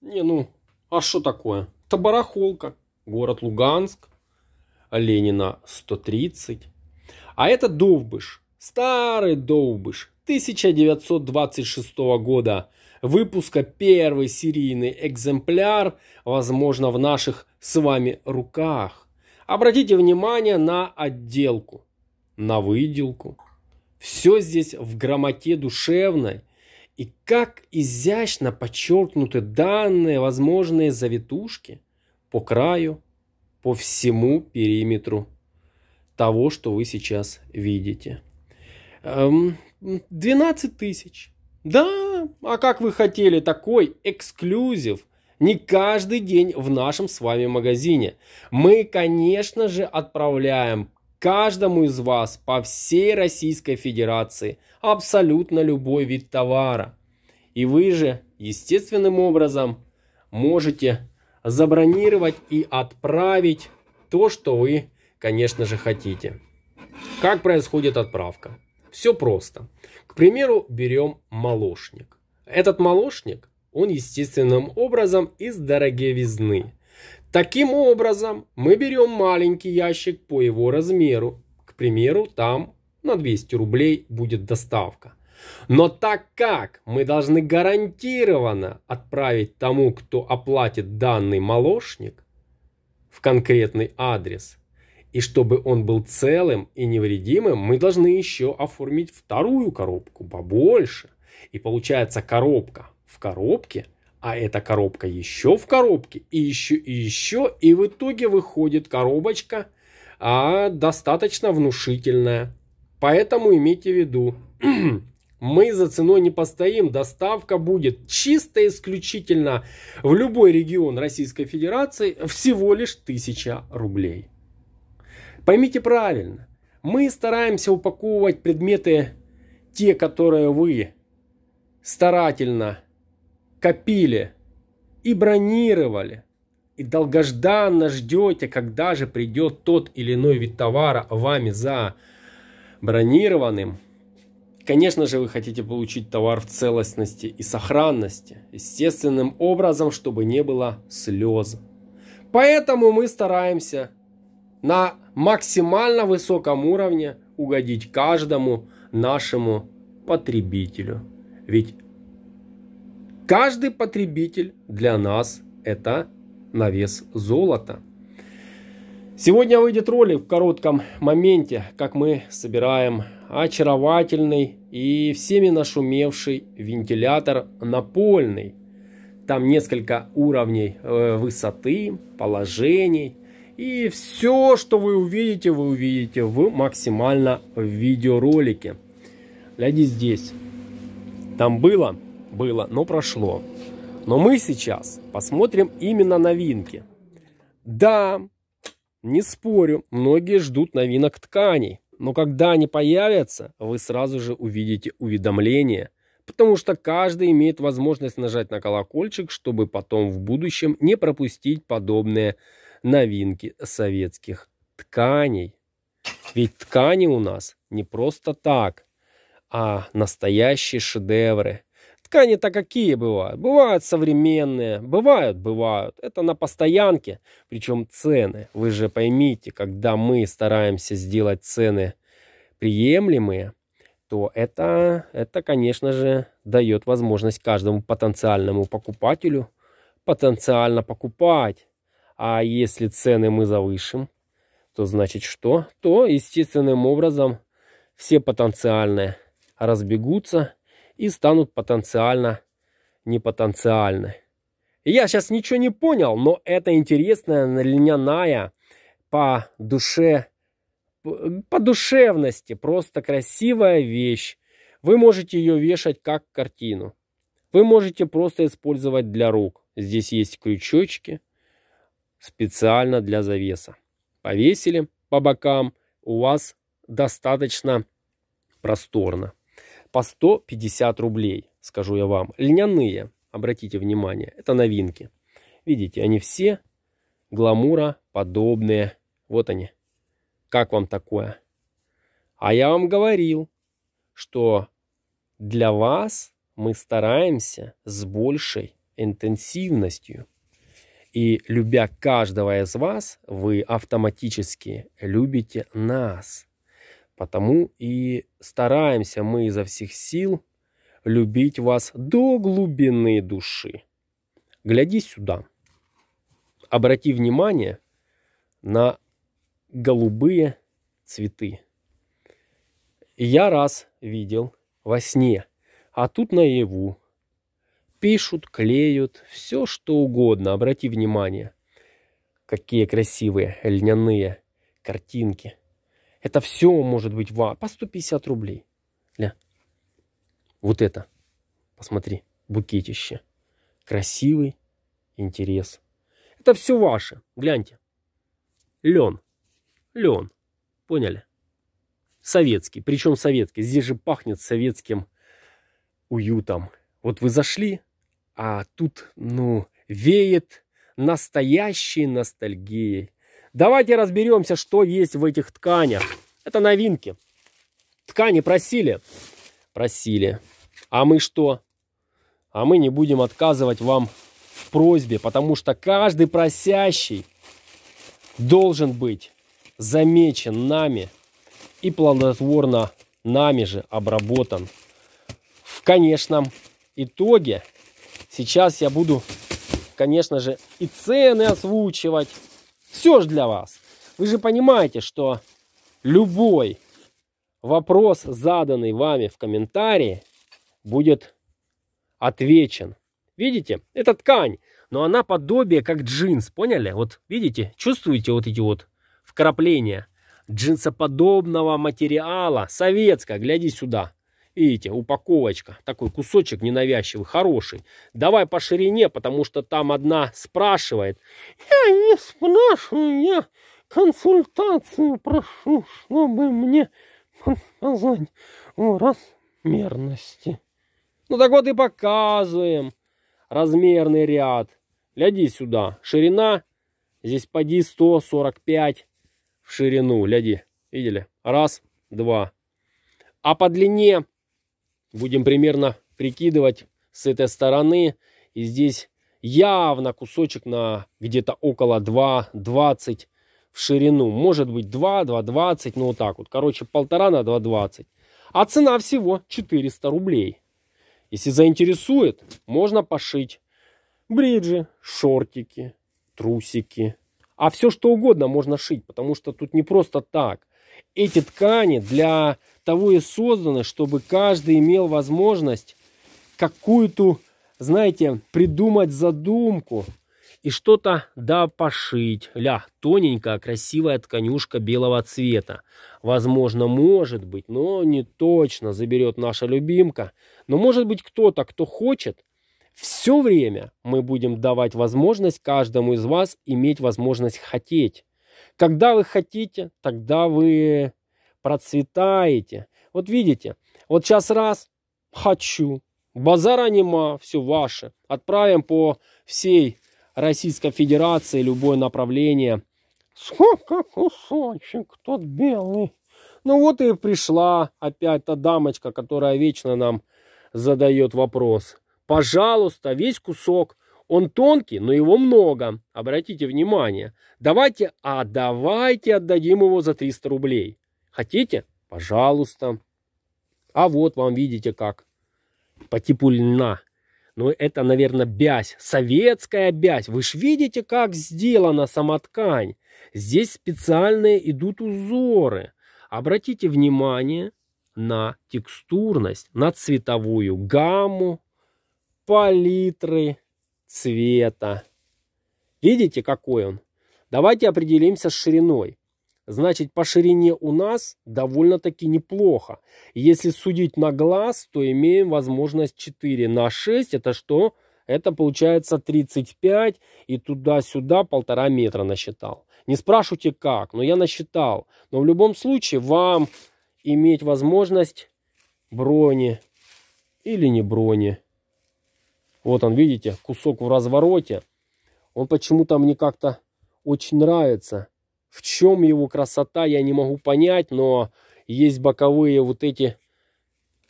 Не, ну, а что такое? Это барахолка. Город Луганск, Ленина 130. А это Довбыш, старый Довбыш, 1926 года. Выпуска первый серийный экземпляр, возможно, в наших с вами руках. Обратите внимание на отделку, на выделку. Все здесь в грамоте душевной, и как изящно подчеркнуты данные возможные завитушки по краю, по всему периметру того, что вы сейчас видите. 12 эм, тысяч. Да, а как вы хотели такой эксклюзив? Не каждый день в нашем с вами магазине. Мы, конечно же, отправляем каждому из вас по всей Российской Федерации абсолютно любой вид товара. И вы же естественным образом можете забронировать и отправить то, что вы, конечно же, хотите. Как происходит отправка? Все просто. К примеру, берем молочник. Этот молочник, он естественным образом из дороговизны. Таким образом, мы берем маленький ящик по его размеру. К примеру, там на 200 рублей будет доставка. Но так как мы должны гарантированно отправить тому, кто оплатит данный молочник, в конкретный адрес, и чтобы он был целым и невредимым, мы должны еще оформить вторую коробку побольше. И получается коробка в коробке – а эта коробка еще в коробке, и еще, и еще, и в итоге выходит коробочка а, достаточно внушительная. Поэтому имейте в виду, мы за ценой не постоим, доставка будет чисто исключительно в любой регион Российской Федерации всего лишь 1000 рублей. Поймите правильно, мы стараемся упаковывать предметы, те, которые вы старательно копили и бронировали. И долгожданно ждете, когда же придет тот или иной вид товара вами за бронированным. Конечно же, вы хотите получить товар в целостности и сохранности, естественным образом, чтобы не было слез. Поэтому мы стараемся на максимально высоком уровне угодить каждому нашему потребителю. Ведь Каждый потребитель для нас это на вес золота. Сегодня выйдет ролик в коротком моменте, как мы собираем очаровательный и всеми нашумевший вентилятор напольный. Там несколько уровней э, высоты, положений. И все, что вы увидите, вы увидите в максимально в видеоролике. Гляди здесь. Там было было, но прошло. Но мы сейчас посмотрим именно новинки. Да, не спорю, многие ждут новинок тканей. Но когда они появятся, вы сразу же увидите уведомление, потому что каждый имеет возможность нажать на колокольчик, чтобы потом в будущем не пропустить подобные новинки советских тканей. Ведь ткани у нас не просто так, а настоящие шедевры – Ткани-то какие бывают? Бывают современные, бывают, бывают. Это на постоянке, причем цены. Вы же поймите, когда мы стараемся сделать цены приемлемые, то это, это конечно же, дает возможность каждому потенциальному покупателю потенциально покупать. А если цены мы завышим, то значит что? То естественным образом все потенциальные разбегутся, и станут потенциально непотенциальны. Я сейчас ничего не понял, но это интересная льняная по душе, по душевности, просто красивая вещь. Вы можете ее вешать как картину. Вы можете просто использовать для рук. Здесь есть крючочки специально для завеса. Повесили по бокам, у вас достаточно просторно по 150 рублей, скажу я вам. Льняные, обратите внимание, это новинки. Видите, они все гламура подобные. Вот они. Как вам такое? А я вам говорил, что для вас мы стараемся с большей интенсивностью. И любя каждого из вас, вы автоматически любите нас – Потому и стараемся мы изо всех сил любить вас до глубины души. Гляди сюда. Обрати внимание на голубые цветы. Я раз видел во сне, а тут наяву. Пишут, клеют, все что угодно, обрати внимание. Какие красивые льняные картинки. Это все может быть ва по 150 рублей. Ля. Вот это. Посмотри, букетище. Красивый интерес. Это все ваше. Гляньте. Лен. Лен. Поняли? Советский. Причем советский. Здесь же пахнет советским уютом. Вот вы зашли, а тут, ну, веет настоящей ностальгией. Давайте разберемся, что есть в этих тканях. Это новинки. Ткани просили. Просили. А мы что? А мы не будем отказывать вам в просьбе, потому что каждый просящий должен быть замечен нами и плодотворно нами же обработан. В конечном итоге сейчас я буду, конечно же, и цены озвучивать, все же для вас. Вы же понимаете, что любой вопрос, заданный вами в комментарии, будет отвечен. Видите? Это ткань, но она подобие как джинс, поняли? Вот видите, чувствуете вот эти вот вкрапления джинсоподобного материала, советская, гляди сюда эти упаковочка, такой кусочек ненавязчивый, хороший. Давай по ширине, потому что там одна спрашивает. Я не спрашиваю, я консультацию прошу, чтобы мне показать о размерности. Ну так вот и показываем размерный ряд. Гляди сюда, ширина, здесь поди 145 в ширину, гляди, видели? Раз, два. А по длине Будем примерно прикидывать с этой стороны. И здесь явно кусочек на где-то около 2,20 в ширину. Может быть 2, 2,20, ну вот так вот. Короче, полтора на 2,20. А цена всего 400 рублей. Если заинтересует, можно пошить бриджи, шортики, трусики. А все что угодно можно шить, потому что тут не просто так эти ткани для того и созданы, чтобы каждый имел возможность какую-то, знаете, придумать задумку и что-то да пошить. Ля, тоненькая, красивая тканюшка белого цвета. Возможно, может быть, но не точно заберет наша любимка. Но может быть кто-то, кто хочет, все время мы будем давать возможность каждому из вас иметь возможность хотеть. Когда вы хотите, тогда вы процветаете. Вот видите, вот сейчас раз, хочу, базара нема, все ваше. Отправим по всей Российской Федерации любое направление. Сколько кусочек тот белый. Ну вот и пришла опять та дамочка, которая вечно нам задает вопрос. Пожалуйста, весь кусок. Он тонкий, но его много. Обратите внимание. Давайте, а давайте отдадим его за 300 рублей. Хотите? Пожалуйста. А вот вам видите как. По типу льна. Но ну, это, наверное, бязь. Советская бязь. Вы ж видите, как сделана сама ткань. Здесь специальные идут узоры. Обратите внимание на текстурность, на цветовую гамму, палитры, цвета. Видите, какой он? Давайте определимся с шириной. Значит, по ширине у нас довольно-таки неплохо. Если судить на глаз, то имеем возможность 4 на 6. Это что? Это получается 35 и туда-сюда полтора метра насчитал. Не спрашивайте как, но я насчитал. Но в любом случае вам иметь возможность брони или не брони. Вот он, видите, кусок в развороте. Он почему-то мне как-то очень нравится. В чем его красота, я не могу понять, но есть боковые вот эти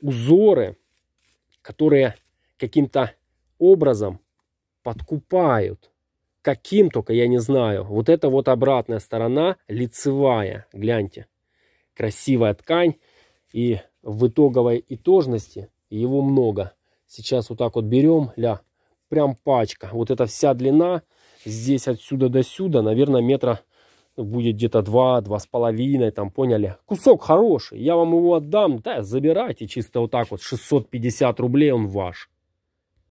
узоры, которые каким-то образом подкупают. Каким только, я не знаю. Вот это вот обратная сторона, лицевая, гляньте. Красивая ткань и в итоговой итожности его много. Сейчас вот так вот берем, ля, прям пачка. Вот эта вся длина здесь отсюда до сюда, наверное, метра ну, будет где-то два, два с половиной, там, поняли? Кусок хороший, я вам его отдам, да, забирайте чисто вот так вот, 650 рублей он ваш.